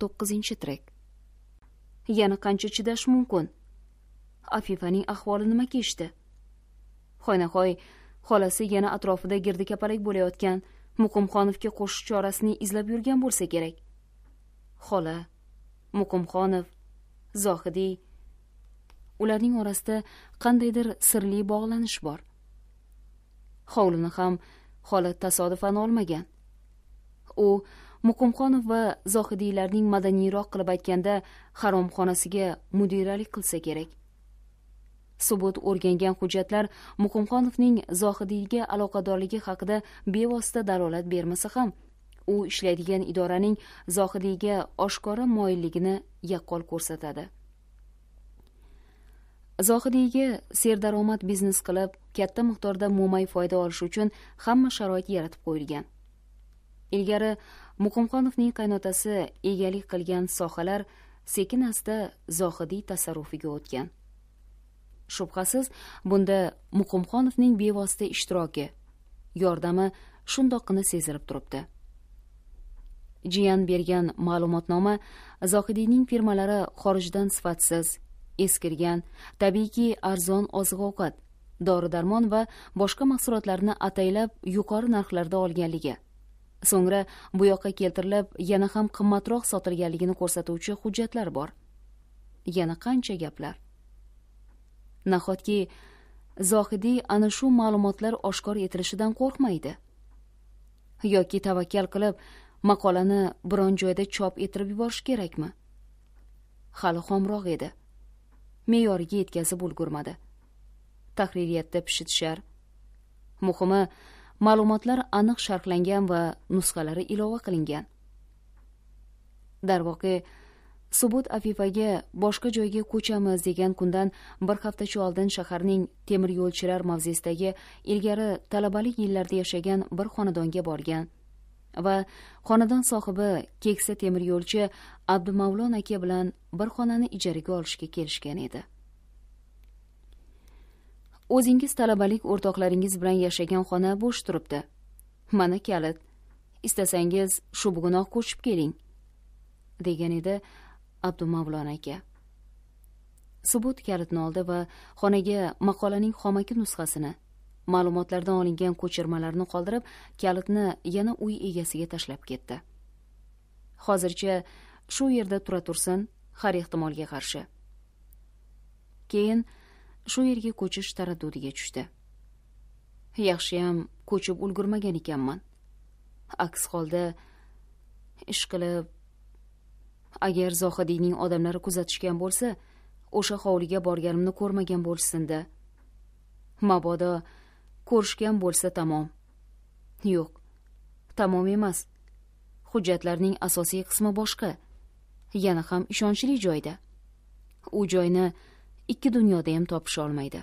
to'qqizinchi trek yana qancha chidash mumkin afifaning ahvoli nima kechdi hoynahoy xolasi yana atrofida girdi kapalak bo'layotgan muqimxonovga qo'shish chorasini izlab yurgan bo'lsa kerak xola muqimxonov zohidiy ularning orasida qandaydir sirli bog'lanish bor hovlini ham xola tasodifan olmagan u muqimxonov va zohidiylarning madaniyroq qilib aytganda haromxonasiga mudiralik qilsa kerak subut o'rgangan hujjatlar muqimxonovning zohidiyga aloqadorligi haqida bevosita dalolat bermasa ham u ishlaydigan idoraning zohidiyga oshkora moyilligini yaqqol ko'rsatadi zohidiyga serdaromad biznes qilib katta miqdorda mo'may foyda olish uchun hamma sharoit yaratib qo'yilgan ilgari muqimxonovning qaynotasi egalik qilgan sohalar sekin asta zohidiy tasarrufiga o'tgan shubhasiz bunda muqimxonovning bevosita ishtiroki yordami shundoqqina sezilib turibdi jiyan bergan ma'lumotnoma zohidiyning firmalari xorijdan sifatsiz eskirgan tabiiyki arzon oziq ovqat dori darmon va boshqa mahsulotlarni ataylab yuqori narxlarda olganligi so'ngra bu yoqqa keltirilib yana ham qimmatroq sotilganligini ko'rsatuvchi hujjatlar bor yana qancha gaplar nahotki zohidiy ana shu ma'lumotlar oshkor etilishidan qo'rqmaydi yoki tavakkal qilib maqolani biron joyda chop ettirib yuborish kerakmi hali xomroq edi me'yoriga yetkazib ulgurmadi tahririyatda pishitishar muhimi ma'lumotlar aniq sharhlangan va nusxalari ilova qilingan darvoqe subut afifaga boshqa joyga ko'chamiz degan kundan bir haftacha oldin shaharning temir yo'lchilar mavzesidagi ilgari talabalik yillarida yashagan bir xonadonga borgan va xonadon sohibi keksa temir yo'lchi abdumavlon aka bilan bir xonani ijaraga olishga kelishgan edi o'zingiz talabalik o'rtoqlaringiz bilan yashagan xona bo'sh turibdi mana kalit istasangiz shu bugunoq ko'chib keling degan edi abdumavlon aka subut kalitni oldi va xonaga maqolaning xomaki nusxasini ma'lumotlardan olingan ko'chirmalarni qoldirib kalitni yana uy egasiga tashlab ketdi hozircha shu yerda tura tursin har ehtimolga qarshi keyin shu yerga ko'chish taraddudiga tushdi yaxshiyam ko'chib ulgurmagan ekanman aks holda ish qilib agar zohidiyning odamlari kuzatishgan bo'lsa o'sha hovliga borganimni ko'rmagan bo'lishsinda mabodo ko'rishgan bo'lsa tamom yo'q tamom emas hujjatlarning asosiy qismi boshqa yana ham ishonchli joyda u joyni ikki dunyoda ham topisha olmaydi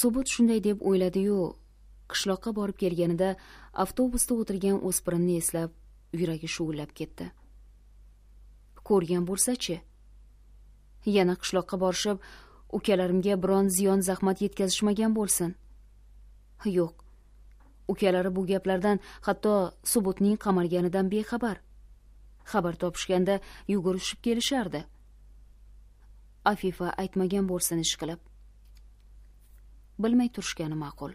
subut shunday deb o'yladi-yu, qishloqqa borib kelganida avtobusda o'tirgan o'spirinni eslab yuragi shuvillab ketdi ko'rgan bo'lsa-chi? yana qishloqqa borishib ukalarimga biron ziyon zahmat yetkazishmagan bo'lsin yo'q ukalari bu gaplardan hatto subutning qamalganidan bexabar xabar topishganda yugurishib kelishardi afifa aytmagan bo'lsin ishqilib bilmay turishgani ma'qul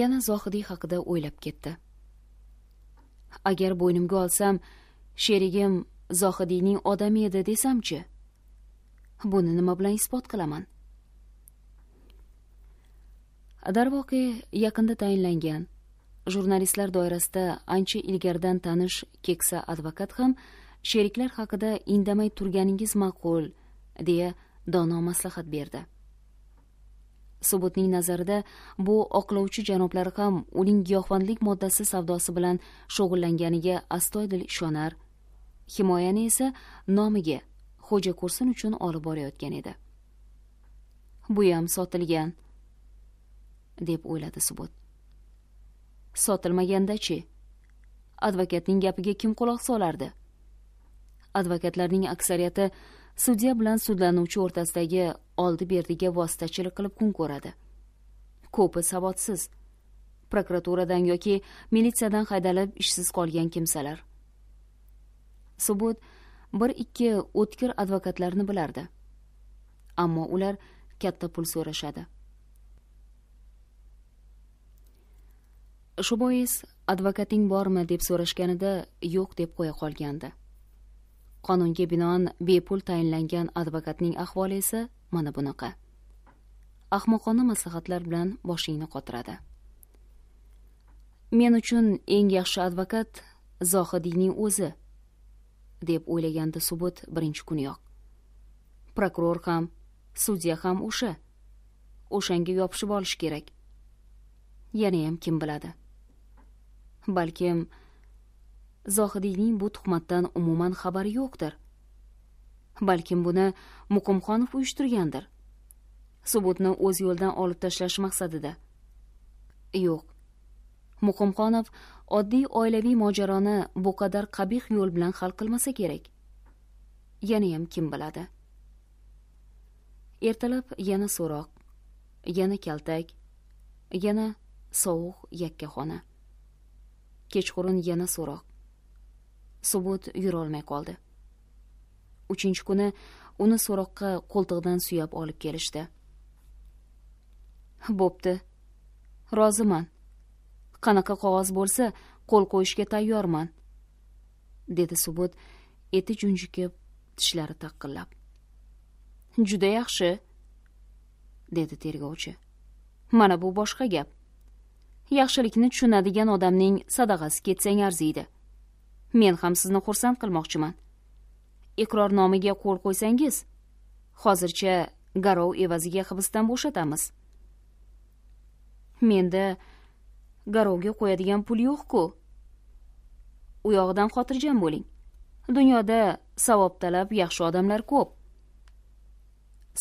yana zohidiy haqida o'ylab ketdi agar bo'ynimga olsam sherigim zohidiyning odami edi desamchi buni nima bilan isbot qilaman darvoqe yaqinda tayinlangan jurnalistlar doirasida ancha ilgaridan tanish keksa advokat ham sheriklar haqida indamay turganingiz ma'qul deya dono maslahat berdi subutning nazarida bu oqlovchi janoblari ham uning giyohvandlik moddasi savdosi bilan shug'ullanganiga astoydil ishonar himoyani esa nomiga xo'ja ko'rsin uchun olib borayotgan edi bu ham sotilgan deb o'yladi subut sotilmagandachi advokatning gapiga kim quloq solardi advokatlarning aksariyati sudya bilan sudlanuvchi o'rtasidagi oldi berdiga vositachilik qilib kun ko'radi ko'pi savodsiz prokuraturadan yoki militsiyadan haydalib ishsiz qolgan kimsalar subut bir ikki o'tkir advokatlarni bilardi ammo ular katta pul so'rashadi shu bois advokating bormi deb so'rashganida yo'q deb qo'ya qolgandi qonunga binoan bepul tayinlangan advokatning ahvoli esa mana bunaqa ahmoqona maslahatlar bilan boshingni qotiradi men uchun eng yaxshi advokat zohidiyning o'zi deb o'ylagandi subut birinchi kuniyoq prokuror ham sudya ham o'sha o'shanga yopishib olish kerak yanayam kim biladi balkim zohidiyning bu tuhmatdan umuman xabari yo'qdir balkim buni muqimxonov uyushtirgandir subutni o'z yo'lidan olib tashlash maqsadida yo'q muqimxonov oddiy oilaviy mojaroni bu qadar qabih yo'l bilan hal qilmasa kerak yanayam kim biladi ertalab yana so'roq yana kaltak yana sovuq yakkaxona kechqurun yana so'roq subut yurolmay qoldi uchinchi kuni uni so'roqqa qo'ltiqdan suyab olib kelishdi bo'pti roziman qanaqa qog'oz bo'lsa qo'l qo'yishga tayyorman dedi subut eti junjikib tishlari taqqillab juda yaxshi dedi tergovchi mana bu boshqa gap yaxshilikni tushunadigan odamning sadag'asi ketsang arziydi men ham sizni xursand qilmoqchiman iqrornomaga qo'l qo'ysangiz hozircha garov evaziga hibsdan bo'shatamiz menda garovga qo'yadigan pul yo'q-ku. U yog'idan xotirjam bo'ling. Dunyoda savob talab yaxshi odamlar ko'p.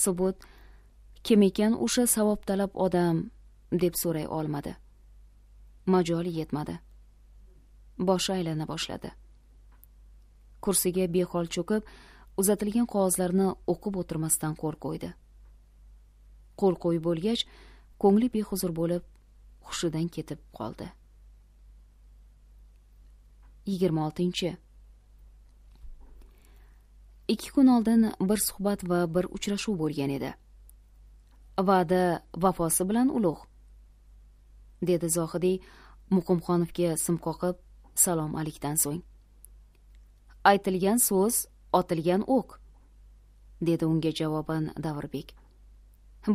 Subut kim ekan o'sha savob talab odam deb so'ray olmadi. Majoli yetmadi. Boshi aylana boshladi. kursiga behol cho'kib uzatilgan qog'ozlarni o'qib o'tirmasdan qo'l qo'ydi qo'l qo'yib bo'lgach ko'ngli behuzur bo'lib hushidan ketib qoldi yigirma oltinchi ikki kun oldin bir suhbat va bir uchrashuv bo'lgan edi va'da vafosi bilan ulug' dedi zohidiy muqimxonovga sim qoqib salom alikdan so'ng aytilgan so'z otilgan o'q dedi unga javoban davrbek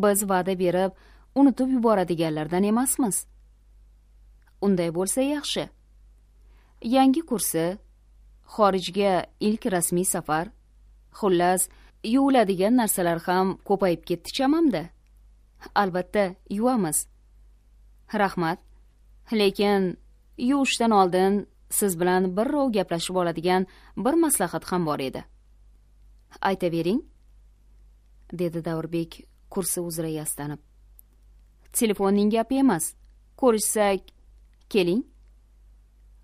biz va'da berib unutib yuboradiganlardan emasmiz unday bo'lsa yaxshi yangi kursi xorijga ilk rasmiy safar xullas yuviladigan narsalar ham ko'payib ketdi chamamda albatta yuvamiz rahmat lekin yuvishdan oldin siz bilan birrov gaplashib oladigan bir maslahat ham bor edi aytavering dedi davrbek kursi uzra yastanib telefonning gapi emas ko'rishsak keling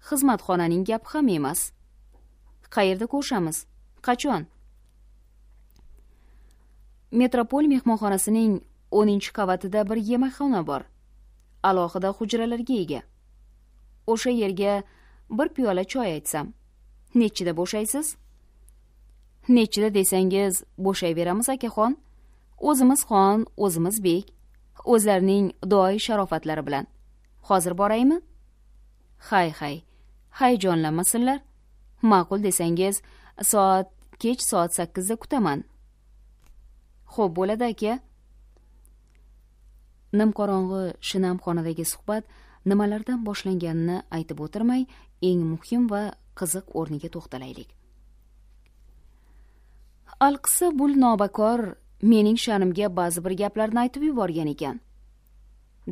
xizmatxonaning gapi ham emas qayerda ko'rishamiz qachon metropol mehmonxonasining o'ninchi qavatida bir yemakxona bor alohida hujralarga ega o'sha yerga bir piyola choy aytsam nechida bo'shaysiz nechida desangiz bo'shayveramiz akaxon o'zimiz xon o'zimiz bek o'zlarining duoi sharofatlari bilan hozir boraymi hay hay hayajonlanmasinlar ma'qul desangiz soat kech soat sakkizda kutaman xo'p bo'ladi aka nimqorong'i shinam xonadagi suhbat nimalardan boshlanganini aytib o'tirmay eng muhim va qiziq o'rniga to'xtalaylik alqissa bul nobakor mening sha'nimga ba'zi bir gaplarni aytib yuborgan ekan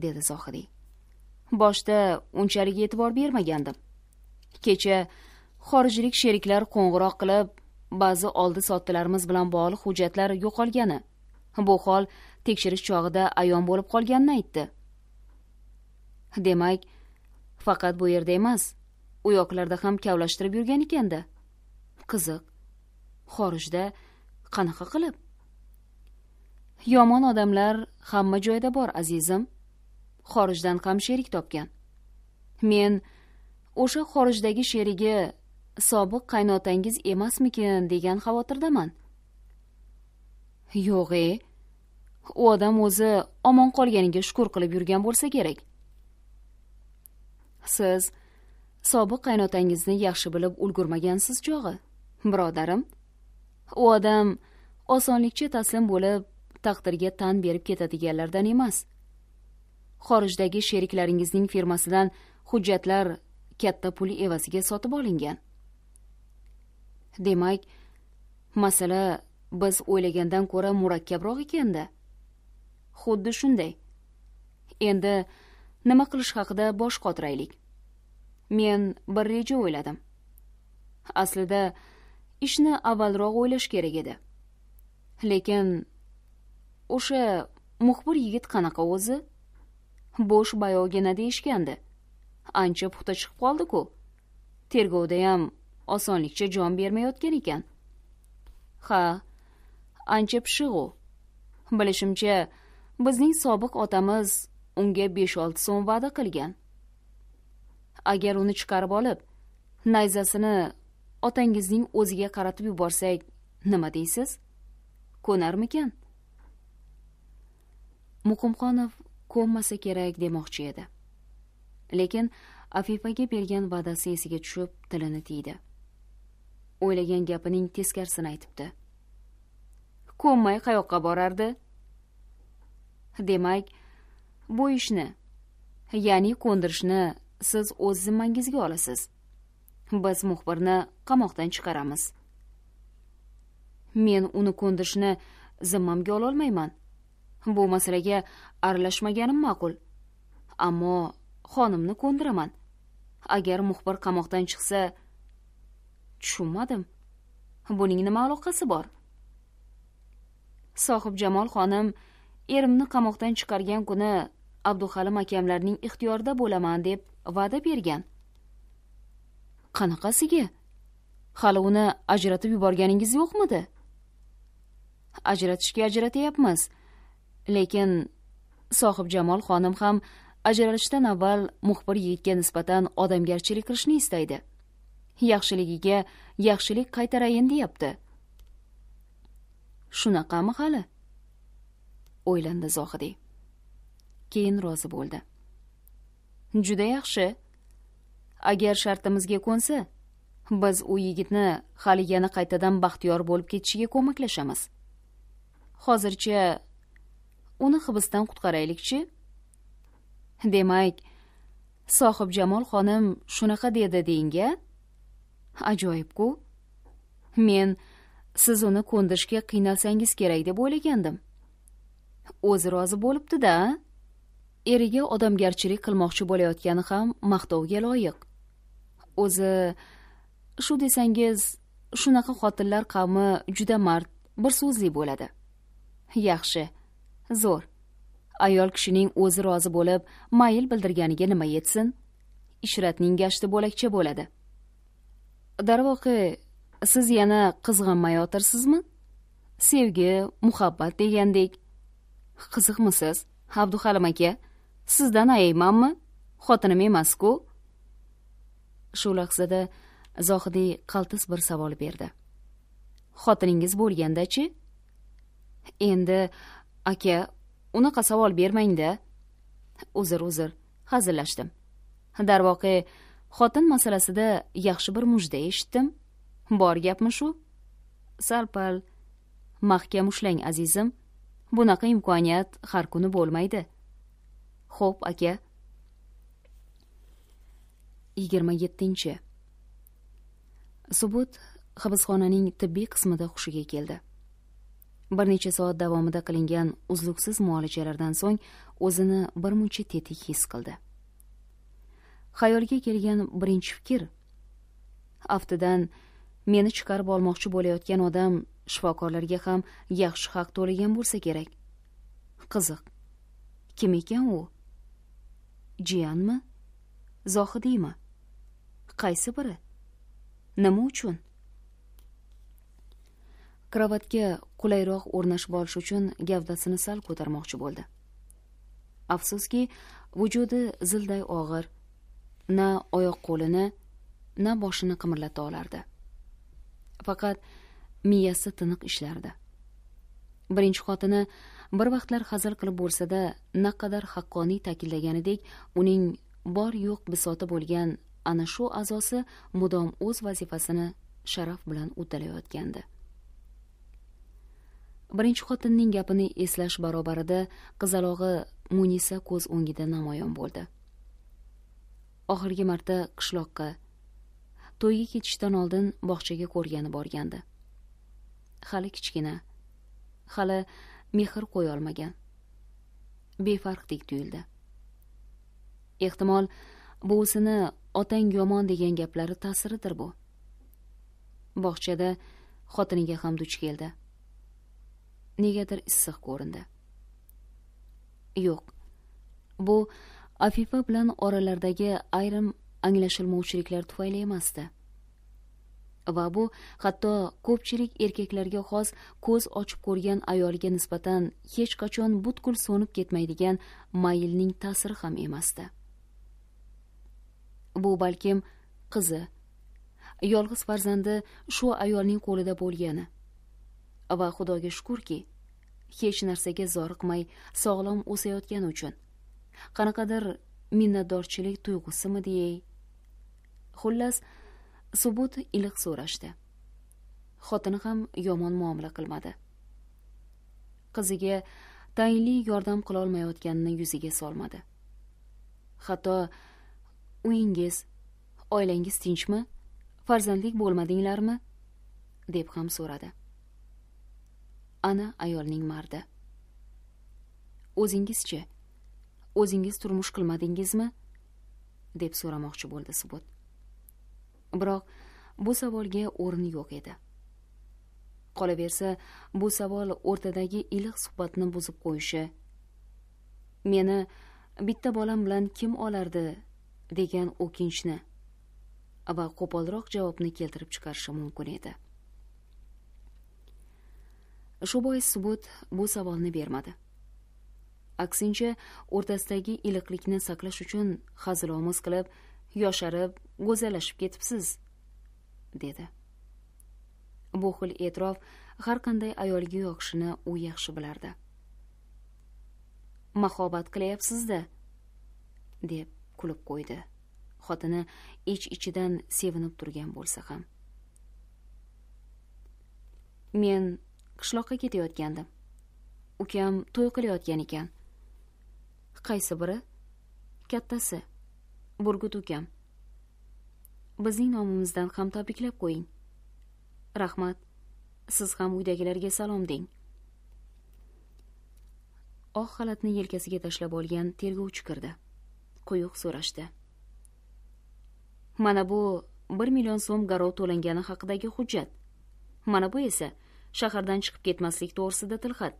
dedi zohidiy boshda unchalik e'tibor bermagandim kecha xorijlik sheriklar qo'ng'iroq qilib ba'zi oldi sotdilarimiz bilan bog'liq hujjatlar yo'qolgani bu hol tekshirish chog'ida ayon bo'lib qolganini aytdi demak faqat bu yerda emas u yoqlarda ham kavlashtirib yurgan ekanda qiziq xorijda qanaqa qilib yomon odamlar hamma joyda bor azizim xorijdan ham sherik topgan men o'sha xorijdagi sherigi sobiq qaynotangiz emasmikin degan xavotirdaman yo'g' e u odam o'zi omon qolganiga shukur qilib yurgan bo'lsa kerak siz sobiq qaynotangizni yaxshi bilib ulgurmagansiz chog'i birodarim u odam osonlikcha taslim bo'lib taqdirga tan berib ketadiganlardan emas xorijdagi sheriklaringizning firmasidan hujjatlar katta pul evaziga sotib olingan demak masala biz o'ylagandan ko'ra murakkabroq ekanda xuddi shunday endi nima qilish haqida bosh qotiraylik men bir reja o'yladim aslida ishni avvalroq o'ylash kerak edi lekin o'sha muxbir yigit qanaqa o'zi bo'sh bayogina deyishgandi ancha puxta chiqib qoldi-ku. ham osonlikcha jon bermayotgan ekan. Ha, ancha pishiq u. Bilishimcha, bizning sobiq otamiz unga besh olti so'm va'da qilgan agar uni chiqarib olib nayzasini otangizning o'ziga qaratib yuborsak nima deysiz ko'narmikan muqimxonov ko'nmasa kerak demoqchi edi lekin afifaga bergan va'dasi esiga tushib tilini tiydi o'ylagan gapining teskarisini aytibdi ko'nmay qayoqqa borardi demak bu ishni ya'ni ko'ndirishni siz o'z zimmangizga olasiz biz muxbirni qamoqdan chiqaramiz men uni ko'ndirishni zimmamga ololmayman bu masalaga aralashmaganim ma'qul ammo xonimni ko'ndiraman agar muxbir qamoqdan chiqsa tushunmadim buning nima aloqasi bor sohibjamol xonim erimni qamoqdan chiqargan kuni abduhalim akamlarning ixtiyorida bo'laman deb va'da bergan qanaqasiga hali uni ajratib yuborganingiz yo'qmidi ajratishga ajratyapmiz lekin sohibjamol xonim ham ajralishdan avval muxbir yigitga nisbatan odamgarchilik qilishni istaydi yaxshiligiga yaxshilik qaytarayin deyapti shunaqami hali o'ylandi zohidiy keyin rozi bo'ldi juda yaxshi agar shartimizga ko'nsa biz u yigitni hali yana qaytadan baxtiyor bo'lib ketishiga ko'maklashamiz hozircha uni hibsdan qutqaraylikchi demak jamol xonim shunaqa dedi deyinga ajoyib ajoyibku men siz uni ko'ndirishga qiynalsangiz kerak deb o'ylagandim o'zi rozi bo'libdi da eriga odamgarchilik qilmoqchi bo'layotgani ham maqtovga loyiq o'zi shu desangiz shunaqa xotinlar qavmi juda mard bir so'zli bo'ladi yaxshi zo'r ayol kishining o'zi rozi bo'lib mayil bildirganiga nima yetsin ishratning gashti bo'lakcha bo'ladi darvoqe siz yana qizg'inmay yotirsizmi sevgi muhabbat degandek qiziqmisiz abduhalim aka sizdan ayaymanmi xotinim emas ku shu lahzada zohidiy qaltis bir savol berdi xotiningiz bo'lgandachi endi aka unaqa savol bermangda uzr uzr hazillashdim darvoqe xotin masalasida yaxshi bir mujda eshitdim bor gapmi shu sal pal mahkam ushlang azizim bunaqa imkoniyat har kuni bo'lmaydi xo'p aka yigirma yettinchi subut hibsxonaning tibbiy qismida hushiga keldi bir necha soat davomida qilingan uzluksiz muolajalardan so'ng o'zini bir muncha tetik his qildi xayolga kelgan birinchi fikr aftidan meni chiqarib olmoqchi bo'layotgan odam shifokorlarga ham yaxshi haq to'lagan bo'lsa kerak qiziq kim ekan u jiyanmi zohidiymi qaysi biri nima uchun kravatga qulayroq o'rnashib olish uchun gavdasini sal ko'tarmoqchi bo'ldi afsuski vujudi zilday og'ir na oyoq qo'lini na boshini qimirlata olardi faqat miyasi tiniq ishlardi birinchi xotini bir vaqtlar hazil qilib bo'lsa da naqadar haqqoniy ta'kidlaganidek uning bor yo'q bisoti bo'lgan ana shu a'zosi mudom o'z vazifasini sharaf bilan uddalayotgandi birinchi xotinning gapini eslash barobarida qizalog'i munisa ko'z o'ngida namoyon bo'ldi oxirgi marta qishloqqa to'yga ketishdan oldin bog'chaga ko'rgani borgandi hali kichkina hali mehr qo'yolmagan befarqdek tuyuldi ehtimol buvisini otang yomon degan gaplari ta'siridir bu bog'chada xotiniga ham duch keldi negadir issiq ko'rindi yo'q bu afifa bilan oralaridagi ayrim anglashilmovchiliklar tufayli emasdi va bu hatto ko'pchilik erkaklarga xos ko'z ochib ko'rgan ayolga nisbatan hech qachon butkul so'nib ketmaydigan mayilning ta'siri ham emasdi bu balkim qizi yolg'iz farzandi shu ayolning qo'lida bo'lgani va xudoga shukurki hech narsaga zoriqmay sog'lom o'sayotgani uchun qanaqadir minnatdorchilik tuyg'usimi deyay xullas subut iliq so'rashdi xotini ham yomon muomala qilmadi qiziga tayinli yordam qilolmayotganini yuziga solmadi hatto uyingiz oilangiz tinchmi farzandlik bo'lmadinglarmi deb ham so'radi ana ayolning mardi o'zingizchi o'zingiz turmush qilmadingizmi deb so'ramoqchi bo'ldi subut biroq bu savolga o'rin yo'q edi qolaversa bu savol o'rtadagi iliq suhbatni buzib qo'yishi meni bitta bolam bilan kim olardi degan o'kinchni va qo'polroq javobni keltirib chiqarishi mumkin edi shu bois subut bu savolni bermadi aksincha o'rtasidagi iliqlikni saqlash uchun hazilomuz qilib yosharib go'zallashib ketibsiz dedi bu xil e'tirof har qanday ayolga yoqishini u yaxshi bilardi mahobat qilyapsizda deb kulib qo'ydi xotini ich ichidan sevinib turgan bo'lsa ham men qishloqqa ketayotgandim ukam to'y qilayotgan ekan qaysi biri kattasi burgut ukam bizning nomimizdan ham tabriklab qo'ying rahmat siz ham uydagilarga salom deng oq oh, xalatni yelkasiga tashlab olgan tergovchi kirdi quyuq so'rashdi mana bu bir million so'm garov to'langani haqidagi hujjat mana bu esa shahardan chiqib ketmaslik to'g'risida tilxat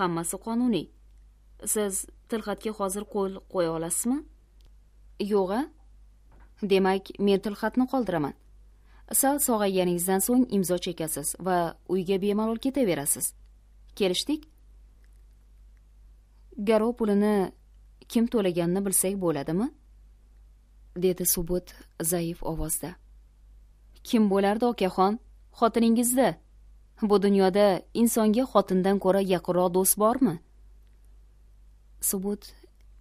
hammasi qonuniy siz tilxatga hozir qo'l qo'ya olasizmi yo'q a demak men tilxatni qoldiraman sal sog'ayganingizdan so'ng imzo chekasiz va uyga bemalol ketaverasiz kelishdik garov pulini kim to'laganini bilsak bo'ladimi dedi subut zaif ovozda kim bo'lardi okaxon xotiningizda bu dunyoda insonga xotindan ko'ra yaqinroq do'st bormi subut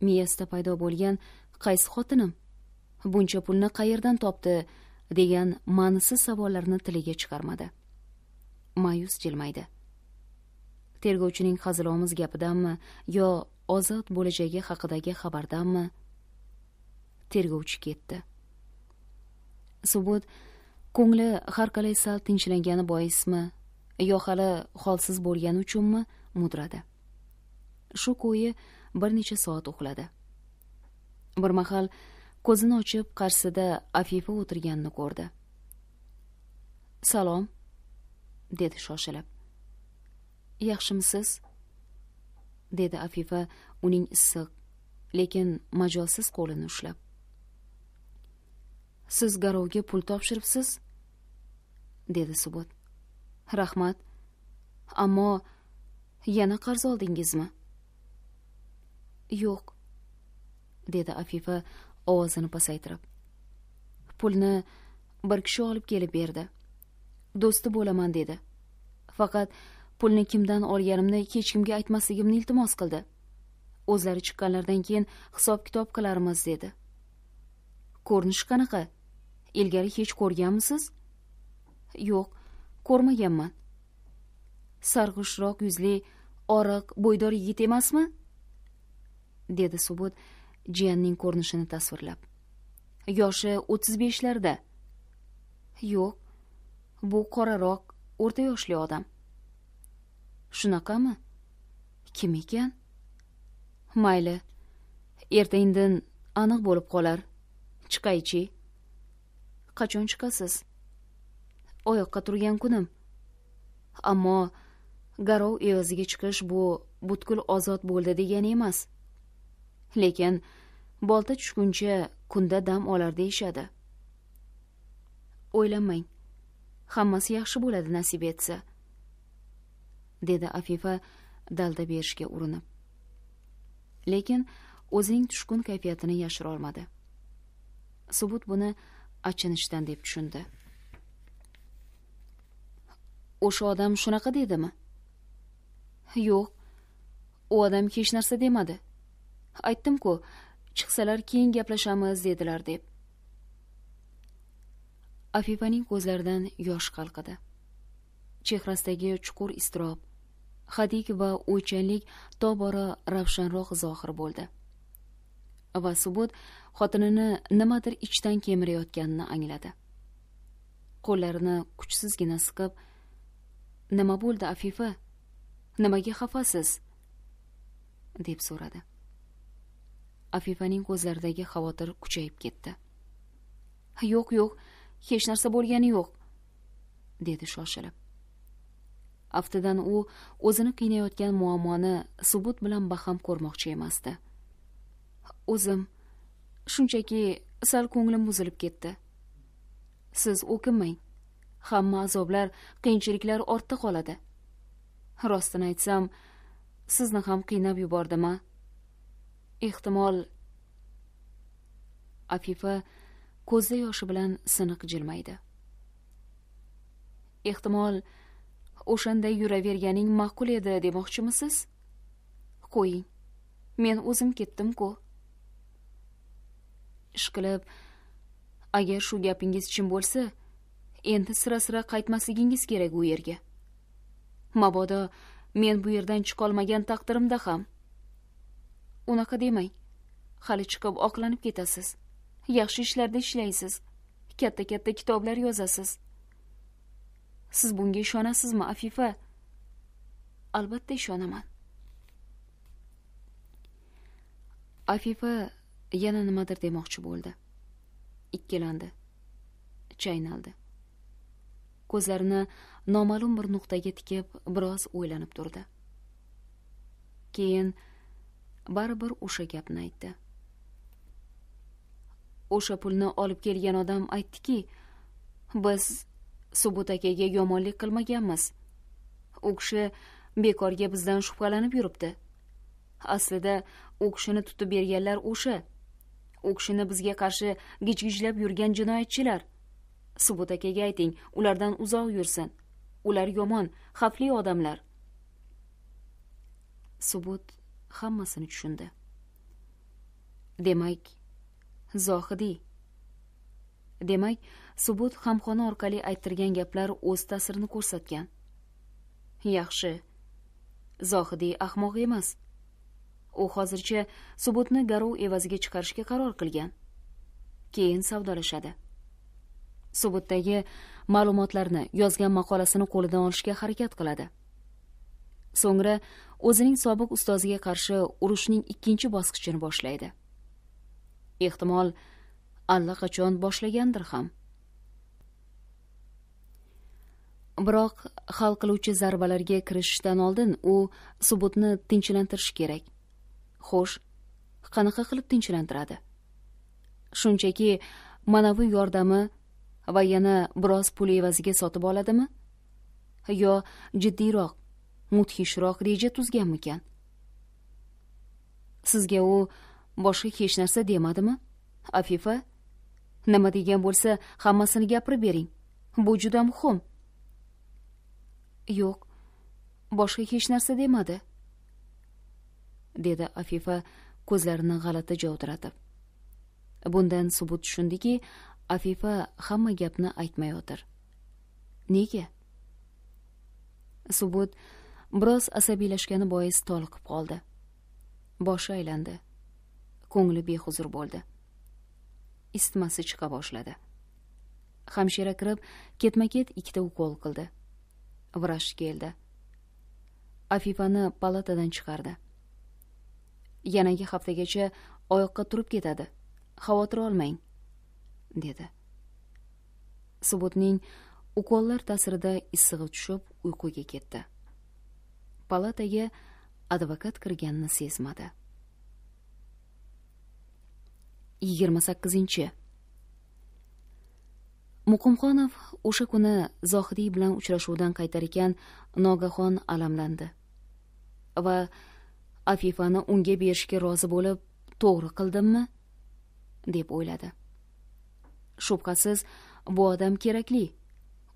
miyasida paydo bo'lgan qaysi xotinim buncha pulni qayerdan topdi degan ma'nisiz savollarni tiliga chiqarmadi ma'yus jilmaydi tergovchining hazilomiz gapidanmi yo ozod bo'lajagi haqidagi xabardanmi tergovchi ketdi subut ko'ngli har qalay sal tinchlangani boismi yo hali holsiz bo'lgani uchunmi mudradi shu ko'yi bir necha soat uxladi bir mahal ko'zini ochib qarshisida afifa o'tirganini ko'rdi salom dedi shoshilib yaxshimisiz dedi afifa uning issiq lekin majolsiz qo'lini ushlab siz garovga pul topshiribsiz dedi subut rahmat ammo yana qarz oldingizmi yo'q dedi afifa ovozini pasaytirib pulni bir kishi olib kelib berdi do'sti bo'laman dedi faqat pulni kimdan olganimni hech kimga aytmasligimni iltimos qildi o'zlari chiqqanlaridan keyin hisob kitob qilarmiz dedi ko'rinishi qanaqa ilgari hech ko'rganmisiz yo'q ko'rmaganman sarg'ishroq yuzli oriq bo'ydor yigit emasmi dedi subut jiyanning ko'rinishini tasvirlab yoshi o'ttiz beshlarda yo'q bu qoraroq o'rta yoshli odam shunaqami kim ekan mayli erta indin aniq bo'lib qolar chiqaychi qachon chiqasiz oyoqqa turgan kunim ammo garov evaziga chiqish bu butkul ozod bo'ldi degani emas lekin bolta tushguncha kunda dam olar deyishadi o'ylanmang hammasi yaxshi bo'ladi nasib etsa dedi afifa dalda berishga urinib lekin o'zining tushkun kayfiyatini yashirolmadi subut buni achinishdan deb tushundi o'sha odam shunaqa dedimi yo'q u odam hech narsa demadi aytdim ku chiqsalar keyin gaplashamiz dedilar deb afifaning ko'zlaridan yosh qalqidi chehrasidagi chuqur iztirob hadik va o'ychanlik tobora ravshanroq zohir bo'ldi va subut xotinini nimadir ichdan kemirayotganini angladi qo'llarini kuchsizgina siqib nima bo'ldi afifa nimaga xafasiz deb so'radi afifaning ko'zlaridagi xavotir kuchayib ketdi yo'q yo'q hech narsa bo'lgani yo'q dedi shoshilib aftidan u o'zini qiynayotgan muammoni subut bilan baham ko'rmoqchi emasdi o'zim shunchaki sal ko'nglim buzilib ketdi siz o'kinmang hamma azoblar qiyinchiliklar ortda qoladi rostini aytsam sizni ham qiynab yubordim a ehtimol afifa ko'zda yoshi bilan siniq jilmaydi ehtimol o'shanda yuraverganing ma'qul edi demoqchimisiz qo'ying men o'zim ketdim ku ishqilib agar shu gapingiz chin bo'lsa endi sira sira qaytmasligingiz kerak u yerga mabodo men bu yerdan chiqolmagan taqdirimda ham unaqa demang hali chiqib oqlanib ketasiz yaxshi ishlarda ishlaysiz katta katta kitoblar yozasiz siz bunga ishonasizmi afifa albatta ishonaman afifa yana nimadir demoqchi bo'ldi ikkilandi chaynaldi ko'zlarini noma'lum bir nuqtaga tikib biroz o'ylanib turdi keyin baribir o'sha gapni aytdi o'sha pulni olib kelgan odam aytdiki biz subut akaga yomonlik qilmaganmiz u kishi bekorga bizdan shubhalanib yuribdi aslida u kishini tutib berganlar o'sha u kishini bizga qarshi gijgijlab yurgan jinoyatchilar subut akaga ayting ulardan uzoq yursin ular yomon xavfli odamlar subut hammasini tushundi demak zohidiy demak subut hamxona orqali ayttirgan gaplar o'z ta'sirini ko'rsatgan yaxshi zohidiy ahmoq emas u hozircha subutni garov evaziga chiqarishga qaror qilgan keyin savdolashadi subutdagi ma'lumotlarni yozgan maqolasini qo'lidan olishga harakat qiladi so'ngra o'zining sobiq ustoziga qarshi urushning ikkinchi bosqichini boshlaydi ehtimol allaqachon boshlagandir ham biroq hal qiluvchi zarbalarga kirishishdan oldin u subutni tinchlantirishi kerak xo'sh qanaqa qilib tinchlantiradi shunchaki ma'naviy yordami va yana biroz pul evaziga sotib oladimi yo jiddiyroq mudhishroq reja tuzganmikan sizga u boshqa hech narsa demadimi afifa nima degan bo'lsa hammasini gapirib bering bu juda muhim yo'q boshqa hech narsa demadi dedi afifa ko'zlarini g'alati jovdiratib bundan subut tushundiki afifa hamma gapni aytmayotir nega subut biroz asabiylashgani bois toliqib qoldi boshi aylandi ko'ngli behuzur bo'ldi isitmasi chiqa boshladi hamshira kirib ketma ket ikkita ukol qildi vrach keldi afifani palatadan chiqardi yanagi haftagacha oyoqqa turib ketadi xavotir olmang dedi subutning ukollar ta'sirida issig'i tushib uyquga ketdi палатага адвокат кирганни сезмади. 28 Муқимхонов ўша куни Зоҳидий билан учрашувдан қайтар экан, Нағахон аламланди. Ва Афифани унга беришга рози бўлиб, тўғри қилдимми? деб ойлады. Шубқасыз, бу одам керакли.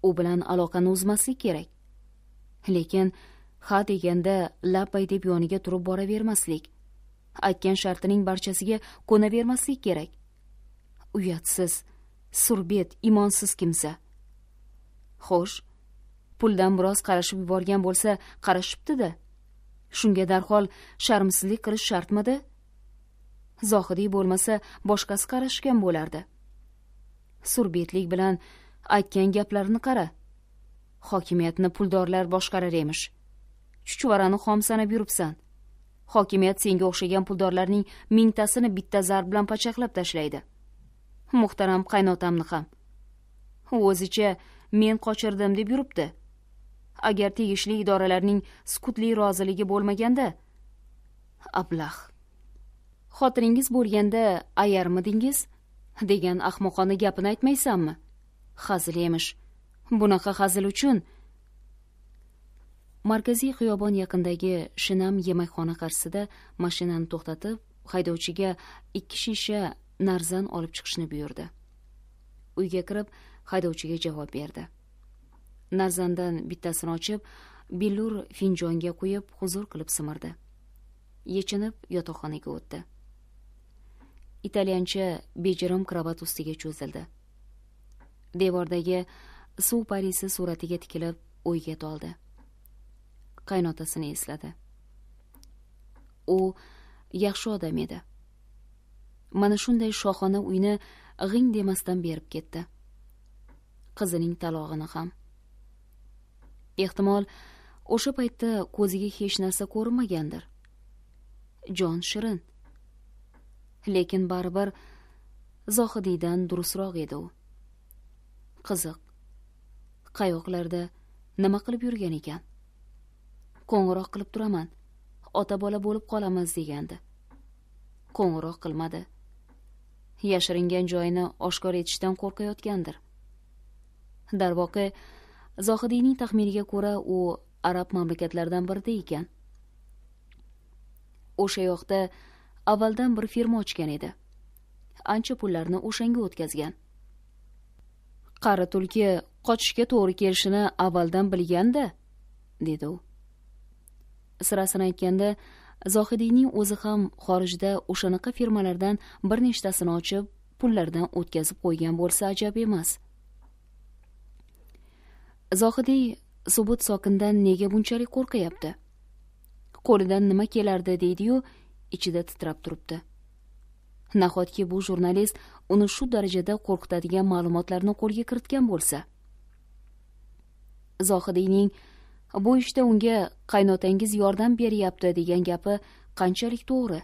ұ білін алақан ұзмасы керек. Лекен, ha deganda labbay deb yoniga turib boravermaslik aytgan shartining barchasiga ko'navermaslik kerak uyatsiz surbet imonsiz kimsa xo'sh puldan biroz qarashib yuborgan bo'lsa qarashibdi-da. Shunga darhol sharmsizlik qilish shartmidi? Zohidiy bo'lmasa boshqasi qarashgan bo'lardi. Surbetlik bilan aytgan gaplarini qara. Hokimiyatni puldorlar boshqarar emish. chuchvarani xom sanab yuribsan hokimiyat senga o'xshagan puldorlarning mingtasini bitta zarb bilan pachaqlab tashlaydi muhtaram qaynotamni ham u o'zicha men qochirdim deb yuribdi agar tegishli idoralarning sukutli roziligi bo'lmaganda ablah xotiningiz bo'lganda ayarmidingiz degan ahmoqona gapini aytmaysanmi hazil emish bunaqa hazil uchun markaziy xiyobon yaqinidagi shinam yemakxona qarshisida mashinani to'xtatib haydovchiga ikki shisha narzan olib chiqishni buyurdi uyga kirib haydovchiga javob berdi narzandan bittasini ochib billur finjonga quyib huzur qilib simirdi yechinib yotoqxonaga o'tdi italyancha bejirim kravat ustiga cho'zildi devordagi suv parisi suratiga tikilib o'yga toldi qaynotasini esladi u yaxshi odam edi mana shunday shohona uyni g'ing demasdan berib ketdi qizining talog'ini ham ehtimol o'sha paytda ko'ziga hech narsa ko'rinmagandir jon shirin lekin baribir zohidiydan durustroq edi u qiziq qayoqlarda nima qilib yurgan ekan qo'ng'iroq qilib turaman ota bola bo'lib qolamiz degandi qo'ng'iroq qilmadi yashiringan joyini oshkor etishdan qo'rqayotgandir darvoqe zohidiyning taxminiga ko'ra u arab mamlakatlaridan birida ekan o'sha yoqda avvaldan bir firma ochgan edi ancha pullarni o'shanga o'tkazgan qari tulki qochishga to'g'ri kelishini avvaldan bilganda dedi u sirasini aytganda zohidiyning o'zi ham xorijda o'shanaqa firmalardan bir nechtasini ochib pullardan o'tkazib qo'ygan bo'lsa ajab emas zohidiy subut sokindan nega bunchalik qo'rqyapti qo'lidan nima kelardi deydiyu ichida titrab turibdi nahotki bu jurnalist uni shu darajada qo'rqitadigan ma'lumotlarni qo'lga kiritgan bo'lsa zohidiyning bu ishda unga qaynotangiz yordam beryapti degan gapi qanchalik to'g'ri